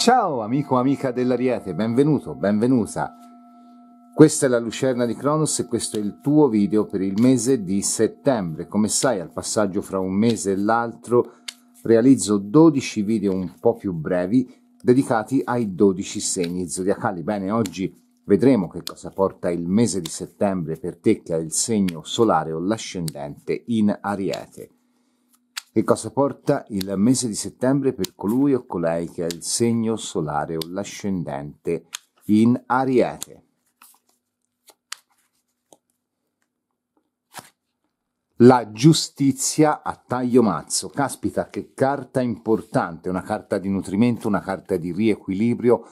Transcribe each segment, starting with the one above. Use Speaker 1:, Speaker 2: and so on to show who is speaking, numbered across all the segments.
Speaker 1: Ciao amico o amica dell'Ariete, benvenuto, benvenuta. Questa è la Lucerna di Cronos e questo è il tuo video per il mese di settembre. Come sai, al passaggio fra un mese e l'altro realizzo 12 video un po' più brevi dedicati ai 12 segni zodiacali. Bene, oggi vedremo che cosa porta il mese di settembre per te che ha il segno solare o l'ascendente in Ariete. Che cosa porta il mese di settembre per colui o colei che ha il segno solare o l'ascendente in ariete. La giustizia a taglio mazzo. Caspita, che carta importante, una carta di nutrimento, una carta di riequilibrio,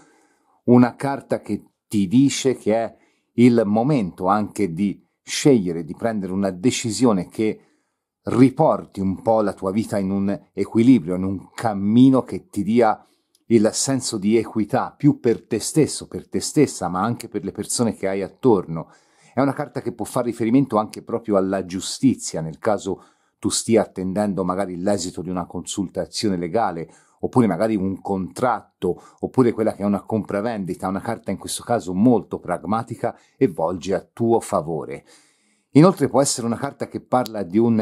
Speaker 1: una carta che ti dice che è il momento anche di scegliere, di prendere una decisione che riporti un po' la tua vita in un equilibrio, in un cammino che ti dia il senso di equità più per te stesso, per te stessa, ma anche per le persone che hai attorno. È una carta che può fare riferimento anche proprio alla giustizia, nel caso tu stia attendendo magari l'esito di una consultazione legale, oppure magari un contratto, oppure quella che è una compravendita, una carta in questo caso molto pragmatica e volge a tuo favore. Inoltre può essere una carta che parla di un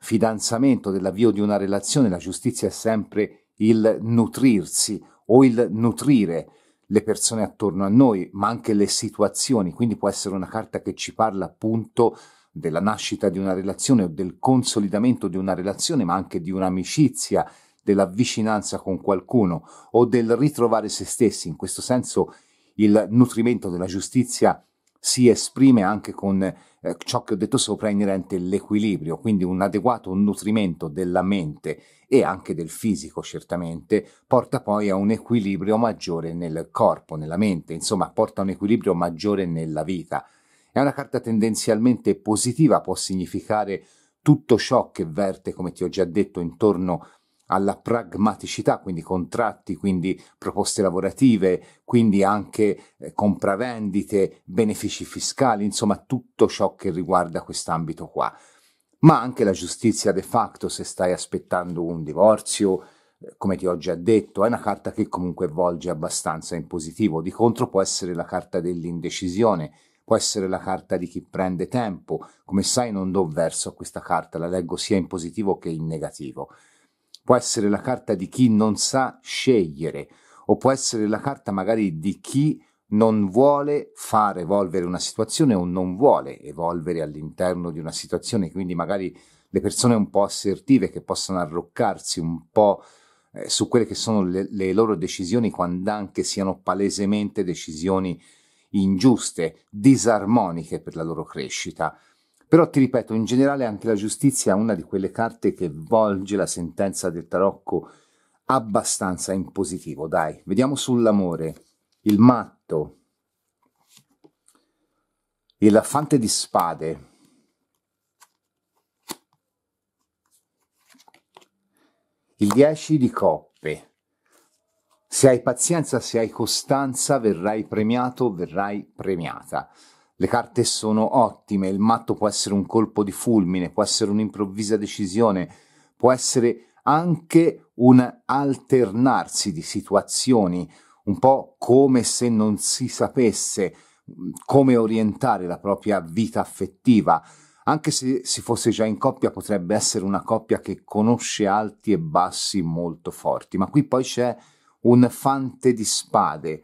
Speaker 1: fidanzamento, dell'avvio di una relazione, la giustizia è sempre il nutrirsi o il nutrire le persone attorno a noi, ma anche le situazioni, quindi può essere una carta che ci parla appunto della nascita di una relazione o del consolidamento di una relazione, ma anche di un'amicizia, della vicinanza con qualcuno o del ritrovare se stessi. In questo senso il nutrimento della giustizia è si esprime anche con eh, ciò che ho detto sopra inerente l'equilibrio, quindi un adeguato nutrimento della mente e anche del fisico certamente porta poi a un equilibrio maggiore nel corpo, nella mente, insomma porta a un equilibrio maggiore nella vita. È una carta tendenzialmente positiva, può significare tutto ciò che verte, come ti ho già detto, intorno a alla pragmaticità, quindi contratti, quindi proposte lavorative, quindi anche eh, compravendite, benefici fiscali, insomma tutto ciò che riguarda quest'ambito qua. Ma anche la giustizia de facto se stai aspettando un divorzio, eh, come ti ho già detto, è una carta che comunque volge abbastanza in positivo. Di contro può essere la carta dell'indecisione, può essere la carta di chi prende tempo. Come sai non do verso a questa carta, la leggo sia in positivo che in negativo può essere la carta di chi non sa scegliere o può essere la carta magari di chi non vuole far evolvere una situazione o non vuole evolvere all'interno di una situazione, quindi magari le persone un po' assertive che possono arroccarsi un po' eh, su quelle che sono le, le loro decisioni, quando anche siano palesemente decisioni ingiuste, disarmoniche per la loro crescita. Però ti ripeto, in generale anche la giustizia è una di quelle carte che volge la sentenza del tarocco abbastanza in positivo, dai. Vediamo sull'amore, il matto, il fante di spade. Il 10 di coppe. Se hai pazienza, se hai costanza, verrai premiato, verrai premiata. Le carte sono ottime, il matto può essere un colpo di fulmine, può essere un'improvvisa decisione, può essere anche un alternarsi di situazioni, un po' come se non si sapesse mm, come orientare la propria vita affettiva. Anche se si fosse già in coppia potrebbe essere una coppia che conosce alti e bassi molto forti, ma qui poi c'è un fante di spade,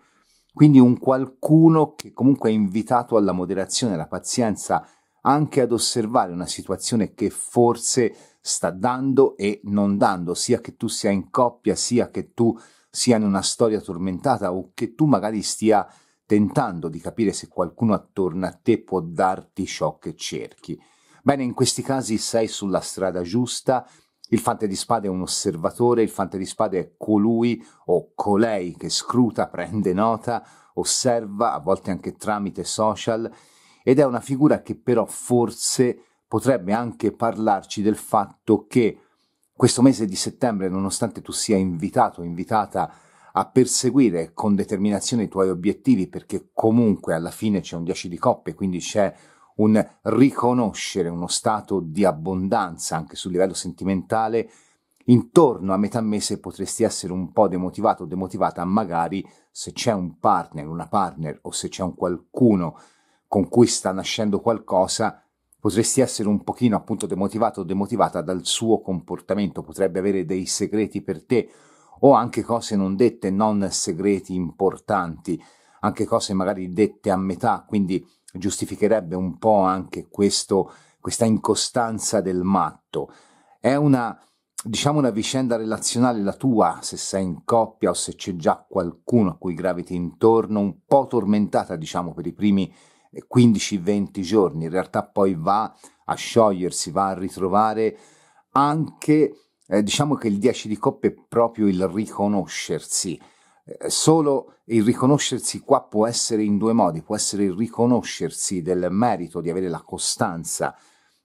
Speaker 1: quindi un qualcuno che comunque è invitato alla moderazione, alla pazienza, anche ad osservare una situazione che forse sta dando e non dando, sia che tu sia in coppia, sia che tu sia in una storia tormentata o che tu magari stia tentando di capire se qualcuno attorno a te può darti ciò che cerchi. Bene, in questi casi sei sulla strada giusta, il fante di spade è un osservatore, il fante di spade è colui o colei che scruta, prende nota, osserva, a volte anche tramite social, ed è una figura che però forse potrebbe anche parlarci del fatto che questo mese di settembre, nonostante tu sia invitato o invitata a perseguire con determinazione i tuoi obiettivi, perché comunque alla fine c'è un 10 di coppe, quindi c'è un riconoscere uno stato di abbondanza anche sul livello sentimentale, intorno a metà mese potresti essere un po' demotivato o demotivata, magari se c'è un partner, una partner o se c'è un qualcuno con cui sta nascendo qualcosa, potresti essere un pochino appunto demotivato o demotivata dal suo comportamento, potrebbe avere dei segreti per te o anche cose non dette, non segreti importanti, anche cose magari dette a metà, quindi giustificherebbe un po' anche questo, questa incostanza del matto. È una, diciamo, una vicenda relazionale la tua, se sei in coppia o se c'è già qualcuno a cui graviti intorno, un po' tormentata, diciamo, per i primi 15-20 giorni. In realtà poi va a sciogliersi, va a ritrovare anche, eh, diciamo che il 10 di coppe è proprio il riconoscersi eh, solo il riconoscersi qua può essere in due modi, può essere il riconoscersi del merito di avere la costanza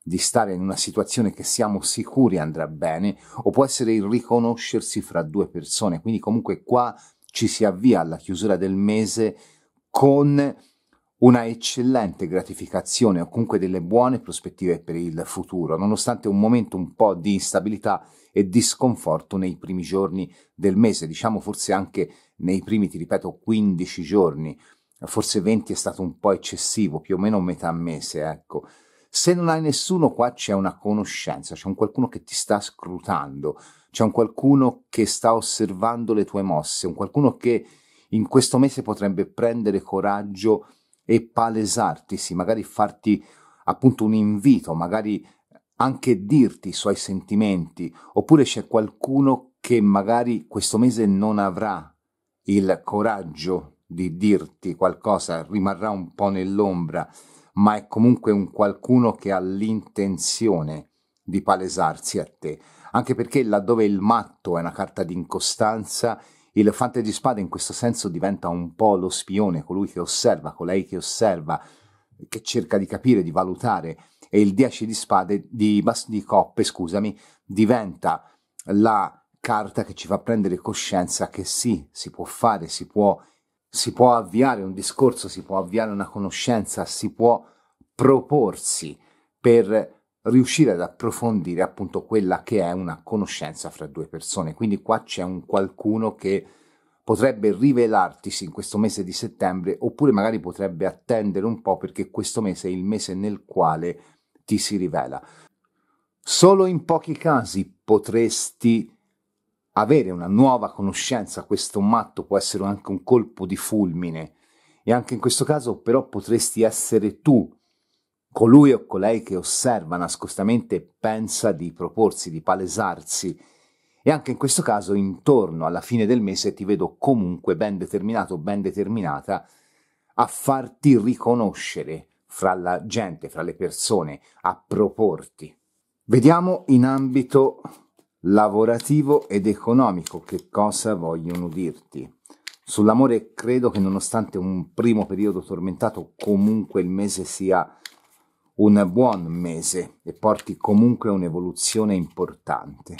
Speaker 1: di stare in una situazione che siamo sicuri andrà bene, o può essere il riconoscersi fra due persone. Quindi comunque qua ci si avvia alla chiusura del mese con una eccellente gratificazione o comunque delle buone prospettive per il futuro, nonostante un momento un po' di instabilità e di sconforto nei primi giorni del mese, diciamo forse anche nei primi, ti ripeto, 15 giorni, forse 20 è stato un po' eccessivo, più o meno metà mese, ecco. Se non hai nessuno qua c'è una conoscenza, c'è un qualcuno che ti sta scrutando, c'è un qualcuno che sta osservando le tue mosse, un qualcuno che in questo mese potrebbe prendere coraggio e palesarti, sì, magari farti appunto un invito, magari anche dirti i suoi sentimenti, oppure c'è qualcuno che magari questo mese non avrà il coraggio di dirti qualcosa, rimarrà un po' nell'ombra, ma è comunque un qualcuno che ha l'intenzione di palesarsi a te, anche perché laddove il matto è una carta di incostanza, il fante di spada in questo senso diventa un po' lo spione, colui che osserva, colei che osserva, che cerca di capire, di valutare, e il 10 di spade, di, di coppe, scusami, diventa la carta che ci fa prendere coscienza che sì, si può fare, si può, si può avviare un discorso, si può avviare una conoscenza, si può proporsi per riuscire ad approfondire appunto quella che è una conoscenza fra due persone. Quindi qua c'è un qualcuno che potrebbe rivelartisi in questo mese di settembre oppure magari potrebbe attendere un po' perché questo mese è il mese nel quale ti si rivela. Solo in pochi casi potresti avere una nuova conoscenza, questo matto può essere anche un colpo di fulmine e anche in questo caso però potresti essere tu Colui o colei che osserva nascostamente pensa di proporsi, di palesarsi e anche in questo caso intorno alla fine del mese ti vedo comunque ben determinato, ben determinata a farti riconoscere fra la gente, fra le persone, a proporti. Vediamo in ambito lavorativo ed economico che cosa vogliono dirti. Sull'amore credo che nonostante un primo periodo tormentato comunque il mese sia un buon mese e porti comunque un'evoluzione importante.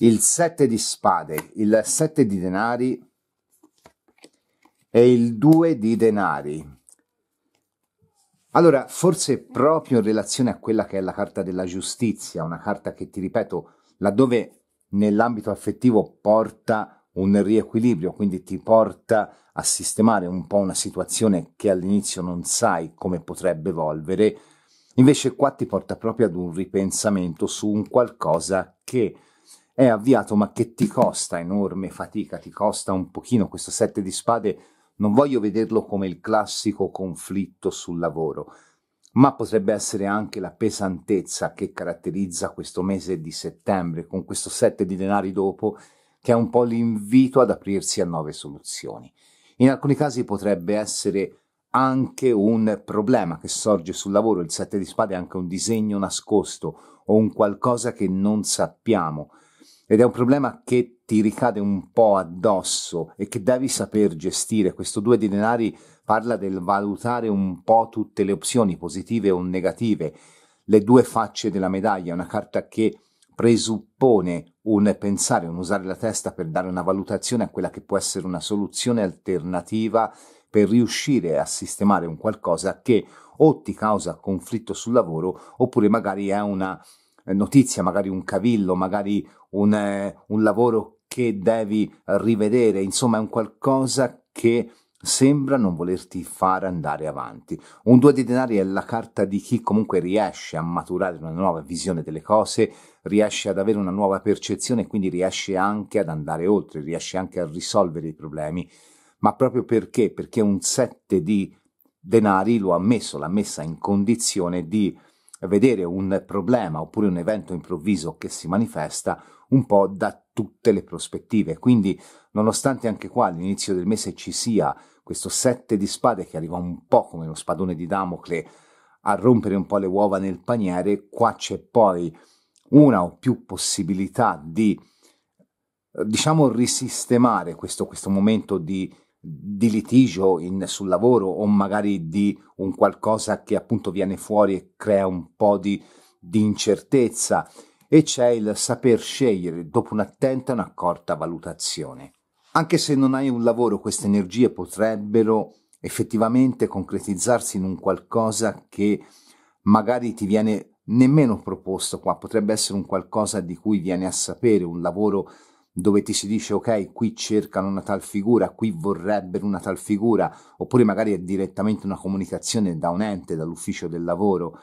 Speaker 1: Il sette di spade, il sette di denari e il due di denari. Allora, forse proprio in relazione a quella che è la carta della giustizia, una carta che, ti ripeto, laddove nell'ambito affettivo porta un riequilibrio, quindi ti porta a sistemare un po' una situazione che all'inizio non sai come potrebbe evolvere, invece qua ti porta proprio ad un ripensamento su un qualcosa che è avviato ma che ti costa enorme fatica, ti costa un pochino questo sette di spade, non voglio vederlo come il classico conflitto sul lavoro, ma potrebbe essere anche la pesantezza che caratterizza questo mese di settembre, con questo 7 di denari dopo, che è un po' l'invito ad aprirsi a nuove soluzioni. In alcuni casi potrebbe essere anche un problema che sorge sul lavoro, il 7 di spade è anche un disegno nascosto o un qualcosa che non sappiamo ed è un problema che ti ricade un po' addosso e che devi saper gestire. Questo due di denari parla del valutare un po' tutte le opzioni positive o negative, le due facce della medaglia, una carta che presuppone un pensare, un usare la testa per dare una valutazione a quella che può essere una soluzione alternativa per riuscire a sistemare un qualcosa che o ti causa conflitto sul lavoro oppure magari è una notizia, magari un cavillo, magari un, eh, un lavoro che devi rivedere, insomma è un qualcosa che sembra non volerti far andare avanti. Un due di denari è la carta di chi comunque riesce a maturare una nuova visione delle cose, riesce ad avere una nuova percezione e quindi riesce anche ad andare oltre, riesce anche a risolvere i problemi. Ma proprio perché? Perché un sette di denari lo ha messo, l'ha messa in condizione di vedere un problema oppure un evento improvviso che si manifesta un po' da tutte le prospettive. Quindi, nonostante anche qua all'inizio del mese ci sia questo sette di spade che arriva un po' come lo spadone di Damocle a rompere un po' le uova nel paniere, qua c'è poi una o più possibilità di, diciamo, risistemare questo, questo momento di, di litigio in, sul lavoro o magari di un qualcosa che appunto viene fuori e crea un po' di, di incertezza e c'è il saper scegliere dopo un'attenta e un'accorta valutazione. Anche se non hai un lavoro, queste energie potrebbero effettivamente concretizzarsi in un qualcosa che magari ti viene nemmeno proposto qua, potrebbe essere un qualcosa di cui viene a sapere, un lavoro dove ti si dice ok, qui cercano una tal figura, qui vorrebbero una tal figura, oppure magari è direttamente una comunicazione da un ente, dall'ufficio del lavoro.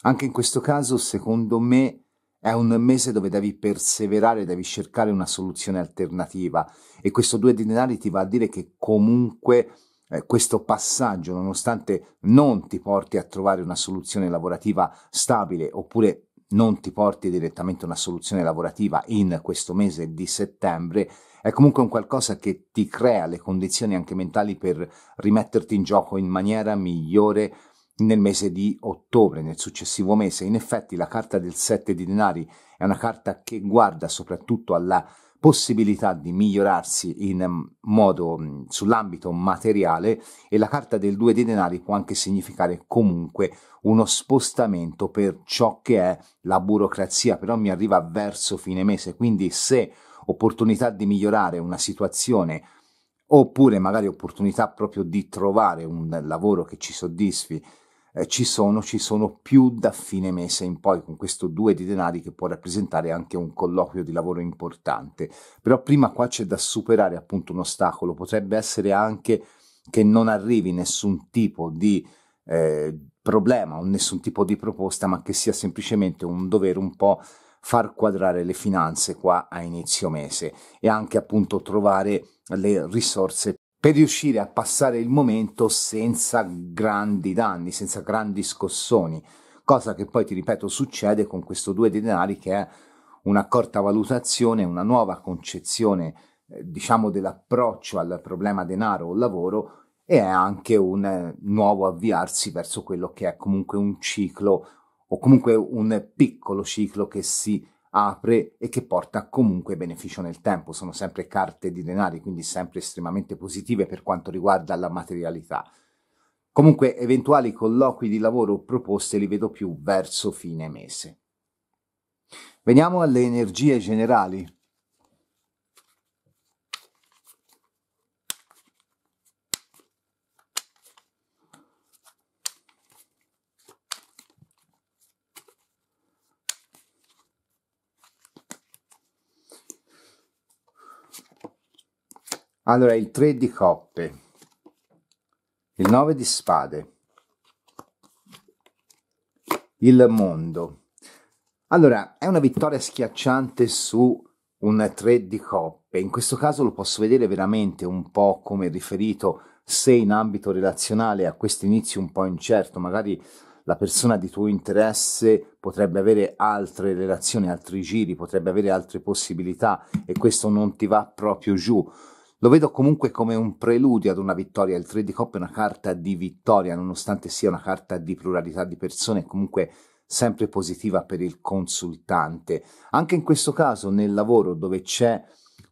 Speaker 1: Anche in questo caso, secondo me, è un mese dove devi perseverare, devi cercare una soluzione alternativa e questo due di denari ti va a dire che comunque eh, questo passaggio, nonostante non ti porti a trovare una soluzione lavorativa stabile oppure non ti porti direttamente a una soluzione lavorativa in questo mese di settembre, è comunque un qualcosa che ti crea le condizioni anche mentali per rimetterti in gioco in maniera migliore nel mese di ottobre, nel successivo mese. In effetti la carta del 7 di denari è una carta che guarda soprattutto alla possibilità di migliorarsi in mm, modo mm, sull'ambito materiale e la carta del 2 di denari può anche significare comunque uno spostamento per ciò che è la burocrazia, però mi arriva verso fine mese, quindi se opportunità di migliorare una situazione oppure magari opportunità proprio di trovare un lavoro che ci soddisfi eh, ci sono, ci sono più da fine mese in poi, con questo due di denari che può rappresentare anche un colloquio di lavoro importante. Però prima qua c'è da superare appunto un ostacolo, potrebbe essere anche che non arrivi nessun tipo di eh, problema o nessun tipo di proposta, ma che sia semplicemente un dovere un po' far quadrare le finanze qua a inizio mese e anche appunto trovare le risorse per riuscire a passare il momento senza grandi danni, senza grandi scossoni, cosa che poi, ti ripeto, succede con questo due di denari che è una corta valutazione, una nuova concezione, eh, diciamo, dell'approccio al problema denaro o lavoro e è anche un eh, nuovo avviarsi verso quello che è comunque un ciclo o comunque un piccolo ciclo che si apre e che porta comunque beneficio nel tempo. Sono sempre carte di denari, quindi sempre estremamente positive per quanto riguarda la materialità. Comunque eventuali colloqui di lavoro proposte li vedo più verso fine mese. Veniamo alle energie generali. Allora, il 3 di coppe, il 9 di spade, il mondo. Allora, è una vittoria schiacciante su un 3 di coppe. In questo caso lo posso vedere veramente un po' come riferito se in ambito relazionale a questo inizio un po' incerto, magari la persona di tuo interesse potrebbe avere altre relazioni, altri giri, potrebbe avere altre possibilità e questo non ti va proprio giù. Lo vedo comunque come un preludio ad una vittoria. Il 3 di Coppa è una carta di vittoria, nonostante sia una carta di pluralità di persone, comunque sempre positiva per il consultante. Anche in questo caso, nel lavoro dove c'è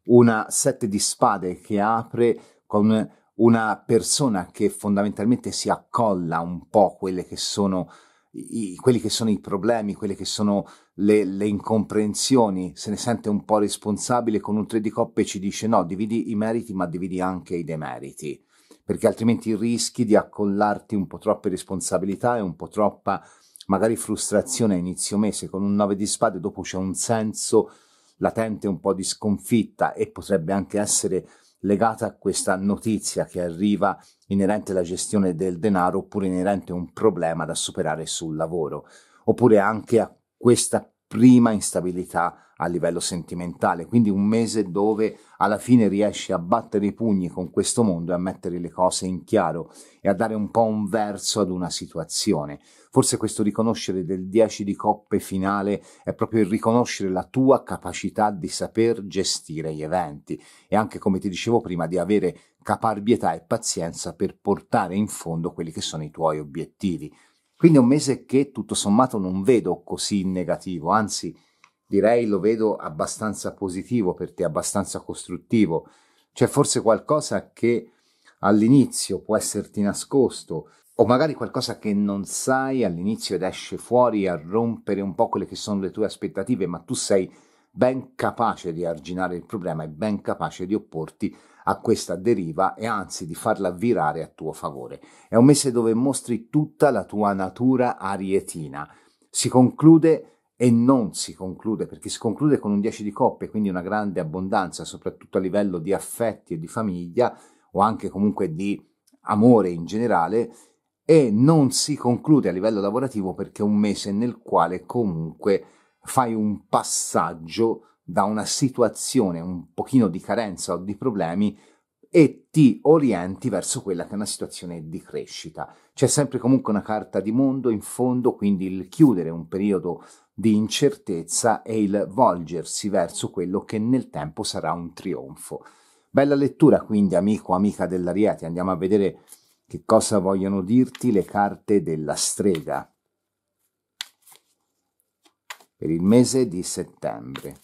Speaker 1: una sette di spade che apre con una persona che fondamentalmente si accolla un po' quelle che sono i, quelli che sono i problemi, quelle che sono le, le, incomprensioni, se ne sente un po' responsabile con un 3 di coppe e ci dice no, dividi i meriti ma dividi anche i demeriti, perché altrimenti rischi di accollarti un po' troppe responsabilità e un po' troppa magari frustrazione a inizio mese con un 9 di spade, dopo c'è un senso latente un po' di sconfitta e potrebbe anche essere legata a questa notizia che arriva inerente alla gestione del denaro oppure inerente a un problema da superare sul lavoro, oppure anche a questa prima instabilità a livello sentimentale, quindi un mese dove alla fine riesci a battere i pugni con questo mondo e a mettere le cose in chiaro e a dare un po' un verso ad una situazione. Forse questo riconoscere del 10 di coppe finale è proprio il riconoscere la tua capacità di saper gestire gli eventi e anche come ti dicevo prima di avere caparbietà e pazienza per portare in fondo quelli che sono i tuoi obiettivi. Quindi è un mese che tutto sommato non vedo così negativo, anzi direi lo vedo abbastanza positivo per te, abbastanza costruttivo. C'è forse qualcosa che all'inizio può esserti nascosto o magari qualcosa che non sai all'inizio ed esce fuori a rompere un po' quelle che sono le tue aspettative, ma tu sei ben capace di arginare il problema e ben capace di opporti a questa deriva e anzi di farla virare a tuo favore. È un mese dove mostri tutta la tua natura arietina. Si conclude e non si conclude, perché si conclude con un 10 di coppe, quindi una grande abbondanza, soprattutto a livello di affetti e di famiglia, o anche comunque di amore in generale, e non si conclude a livello lavorativo perché è un mese nel quale comunque fai un passaggio da una situazione un pochino di carenza o di problemi e ti orienti verso quella che è una situazione di crescita. C'è sempre comunque una carta di mondo in fondo, quindi il chiudere un periodo di incertezza e il volgersi verso quello che nel tempo sarà un trionfo. Bella lettura quindi amico o amica dell'Ariete, andiamo a vedere che cosa vogliono dirti le carte della strega per il mese di settembre.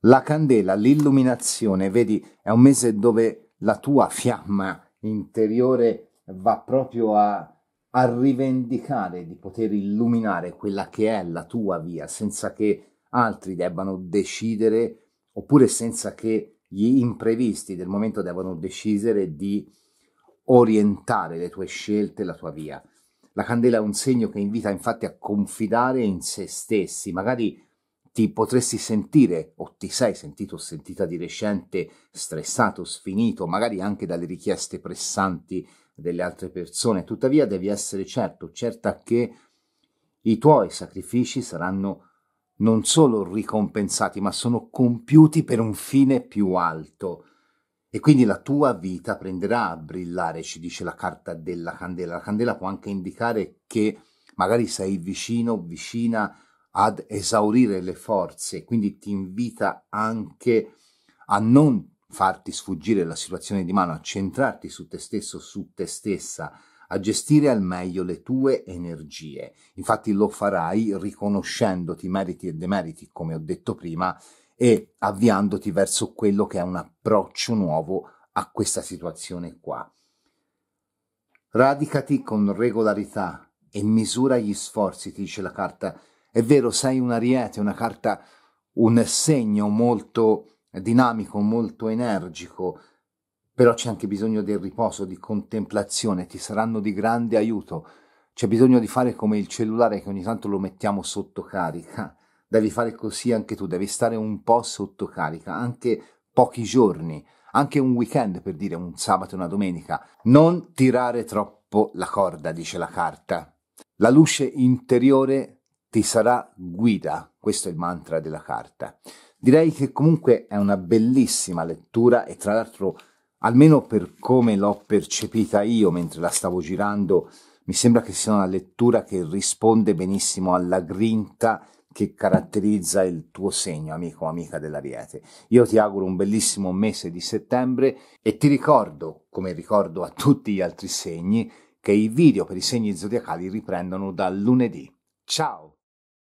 Speaker 1: la candela, l'illuminazione, vedi, è un mese dove la tua fiamma interiore va proprio a, a rivendicare di poter illuminare quella che è la tua via, senza che altri debbano decidere oppure senza che gli imprevisti del momento debbano decidere di orientare le tue scelte, la tua via. La candela è un segno che invita infatti a confidare in se stessi, magari ti potresti sentire o ti sei sentito o sentita di recente stressato, sfinito, magari anche dalle richieste pressanti delle altre persone. Tuttavia devi essere certo, certa che i tuoi sacrifici saranno non solo ricompensati, ma sono compiuti per un fine più alto. E quindi la tua vita prenderà a brillare, ci dice la carta della candela. La candela può anche indicare che magari sei vicino, vicina ad esaurire le forze, quindi ti invita anche a non farti sfuggire la situazione di mano, a centrarti su te stesso, su te stessa, a gestire al meglio le tue energie. Infatti lo farai riconoscendoti meriti e demeriti, come ho detto prima, e avviandoti verso quello che è un approccio nuovo a questa situazione qua. Radicati con regolarità e misura gli sforzi, ti dice la carta è vero, sei un ariete, una carta, un segno molto dinamico, molto energico, però c'è anche bisogno del riposo, di contemplazione, ti saranno di grande aiuto. C'è bisogno di fare come il cellulare che ogni tanto lo mettiamo sotto carica. Devi fare così anche tu, devi stare un po' sotto carica, anche pochi giorni, anche un weekend per dire un sabato e una domenica. Non tirare troppo la corda, dice la carta. La luce interiore ti sarà guida, questo è il mantra della carta. Direi che comunque è una bellissima lettura e tra l'altro, almeno per come l'ho percepita io mentre la stavo girando, mi sembra che sia una lettura che risponde benissimo alla grinta che caratterizza il tuo segno, amico o amica dell'Ariete. Io ti auguro un bellissimo mese di settembre e ti ricordo, come ricordo a tutti gli altri segni, che i video per i segni zodiacali riprendono dal lunedì. Ciao!